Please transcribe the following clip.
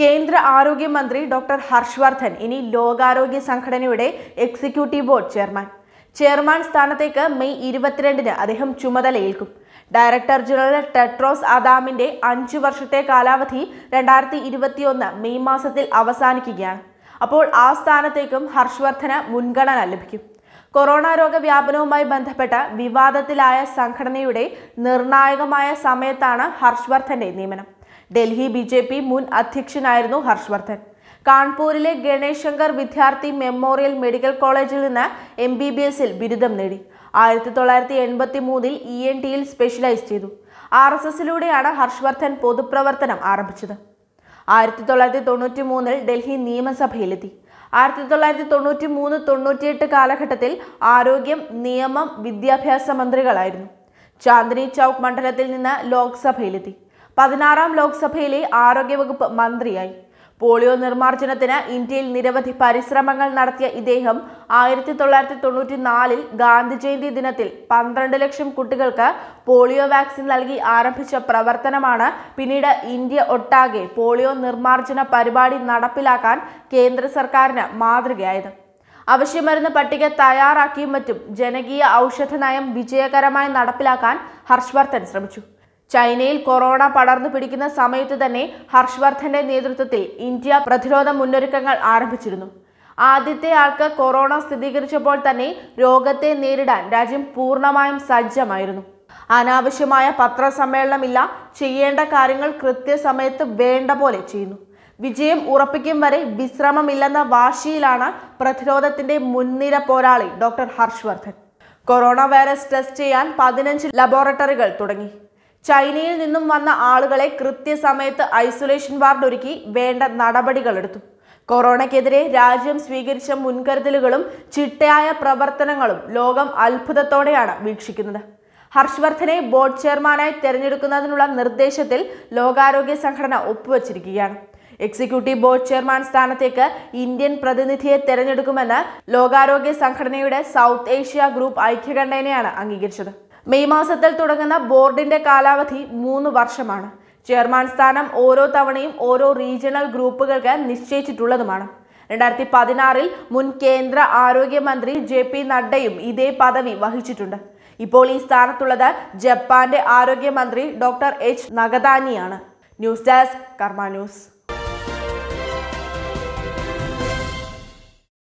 കേന്ദ്ര ആരോഗ്യമന്ത്രി ഡോക്ടർ ഹർഷ്വർദ്ധൻ ഇനി ലോകാരോഗ്യ സംഘടനയുടെ എക്സിക്യൂട്ടീവ് ബോർഡ് ചെയർമാൻ ചെയർമാൻ സ്ഥാനത്തേക്ക് മെയ് ഇരുപത്തിരണ്ടിന് അദ്ദേഹം ചുമതലയേൽക്കും ഡയറക്ടർ ജനറൽ ടെട്രോസ് അദാമിന്റെ അഞ്ചു വർഷത്തെ കാലാവധി രണ്ടായിരത്തി ഇരുപത്തിയൊന്ന് മെയ് മാസത്തിൽ അവസാനിക്കുകയാണ് അപ്പോൾ ആ സ്ഥാനത്തേക്കും ഹർഷ്വർദ്ധന് മുൻഗണന ലഭിക്കും കൊറോണ രോഗ വ്യാപനവുമായി ബന്ധപ്പെട്ട വിവാദത്തിലായ സംഘടനയുടെ നിർണായകമായ സമയത്താണ് ഹർഷ്വർദ്ധന്റെ നിയമനം ഡൽഹി ബി ജെ പി മുൻ അധ്യക്ഷനായിരുന്നു ഹർഷ്വർദ്ധൻ കാൺപൂരിലെ ഗണേശ് ശങ്കർ വിദ്യാർത്ഥി മെമ്മോറിയൽ മെഡിക്കൽ കോളേജിൽ നിന്ന് എം ബി ബി എസിൽ ബിരുദം നേടി ആയിരത്തി തൊള്ളായിരത്തി എൺപത്തി മൂന്നിൽ ഇ എൻ ടിയിൽ സ്പെഷ്യലൈസ് ചെയ്തു ആർ എസ് എസിലൂടെയാണ് ഹർഷ്വർദ്ധൻ പൊതുപ്രവർത്തനം ആരംഭിച്ചത് ആയിരത്തി തൊള്ളായിരത്തി തൊണ്ണൂറ്റി മൂന്നിൽ ഡൽഹി നിയമസഭയിലെത്തി ആയിരത്തി തൊള്ളായിരത്തി തൊണ്ണൂറ്റി മൂന്ന് തൊണ്ണൂറ്റിയെട്ട് കാലഘട്ടത്തിൽ ആരോഗ്യം നിയമം വിദ്യാഭ്യാസ മന്ത്രികളായിരുന്നു ചാന്ദിനി ചൌക്ക് മണ്ഡലത്തിൽ നിന്ന് ലോക്സഭയിലെത്തി പതിനാറാം ലോക്സഭയിലെ ആരോഗ്യവകുപ്പ് മന്ത്രിയായി പോളിയോ നിർമ്മാർജ്ജനത്തിന് ഇന്ത്യയിൽ നിരവധി പരിശ്രമങ്ങൾ നടത്തിയ ഇദ്ദേഹം ആയിരത്തി തൊള്ളായിരത്തി തൊണ്ണൂറ്റി നാലിൽ ഗാന്ധി ജയന്തി ദിനത്തിൽ പന്ത്രണ്ട് ലക്ഷം കുട്ടികൾക്ക് പോളിയോ വാക്സിൻ നൽകി ആരംഭിച്ച പ്രവർത്തനമാണ് പിന്നീട് ഇന്ത്യ ഒട്ടാകെ പോളിയോ നിർമ്മാർജ്ജന പരിപാടി നടപ്പിലാക്കാൻ കേന്ദ്ര സർക്കാരിന് മാതൃകയായത് അവശ്യമരുന്ന് പട്ടിക തയ്യാറാക്കിയും മറ്റും ജനകീയ ഔഷധ നയം വിജയകരമായി നടപ്പിലാക്കാൻ ഹർഷ് ശ്രമിച്ചു ചൈനയിൽ കൊറോണ പടർന്നു പിടിക്കുന്ന സമയത്ത് തന്നെ ഹർഷ്വർദ്ധന്റെ നേതൃത്വത്തിൽ ഇന്ത്യ പ്രതിരോധ മുന്നൊരുക്കങ്ങൾ ആരംഭിച്ചിരുന്നു ആദ്യത്തെ ആൾക്ക് കൊറോണ സ്ഥിരീകരിച്ചപ്പോൾ തന്നെ രോഗത്തെ നേരിടാൻ രാജ്യം പൂർണ്ണമായും സജ്ജമായിരുന്നു അനാവശ്യമായ പത്രസമ്മേളനമില്ല ചെയ്യേണ്ട കാര്യങ്ങൾ കൃത്യസമയത്ത് വേണ്ട പോലെ ചെയ്യുന്നു വിജയം ഉറപ്പിക്കും വരെ വിശ്രമമില്ലെന്ന വാശിയിലാണ് പ്രതിരോധത്തിന്റെ മുൻനിര പോരാളി doctor Harsh Vardhan corona virus test ചെയ്യാൻ പതിനഞ്ച് ലബോറട്ടറികൾ തുടങ്ങി ചൈനയിൽ നിന്നും വന്ന ആളുകളെ കൃത്യസമയത്ത് ഐസൊലേഷൻ വാർഡ് ഒരുക്കി വേണ്ട നടപടികളെടുത്തു കൊറോണയ്ക്കെതിരെ രാജ്യം സ്വീകരിച്ച മുൻകരുതലുകളും ചിട്ടയായ പ്രവർത്തനങ്ങളും ലോകം അത്ഭുതത്തോടെയാണ് വീക്ഷിക്കുന്നത് ഹർഷ്വർദ്ധനെ ബോർഡ് ചെയർമാനായി തെരഞ്ഞെടുക്കുന്നതിനുള്ള നിർദ്ദേശത്തിൽ ലോകാരോഗ്യ സംഘടന ഒപ്പുവച്ചിരിക്കുകയാണ് എക്സിക്യൂട്ടീവ് ബോർഡ് ചെയർമാൻ സ്ഥാനത്തേക്ക് ഇന്ത്യൻ പ്രതിനിധിയെ തെരഞ്ഞെടുക്കുമെന്ന് ലോകാരോഗ്യ സംഘടനയുടെ സൗത്ത് ഏഷ്യ ഗ്രൂപ്പ് ഐക്യകണ്ഠേനയാണ് അംഗീകരിച്ചത് മെയ് മാസത്തിൽ തുടങ്ങുന്ന ബോർഡിന്റെ കാലാവധി മൂന്ന് വർഷമാണ് ചെയർമാൻ സ്ഥാനം ഓരോ തവണയും ഓരോ റീജിയണൽ ഗ്രൂപ്പുകൾക്ക് നിശ്ചയിച്ചിട്ടുള്ളതുമാണ് രണ്ടായിരത്തി പതിനാറിൽ മുൻ കേന്ദ്ര ആരോഗ്യമന്ത്രി ജെ പി നഡ്ഡയും ഇതേ പദവി വഹിച്ചിട്ടുണ്ട് ഇപ്പോൾ ഈ സ്ഥാനത്തുള്ളത് ജപ്പാന്റെ ആരോഗ്യമന്ത്രി ഡോക്ടർ എച്ച് നഗദാനിയാണ് ന്യൂസ് ഡെസ്ക് കർമ്മ ന്യൂസ്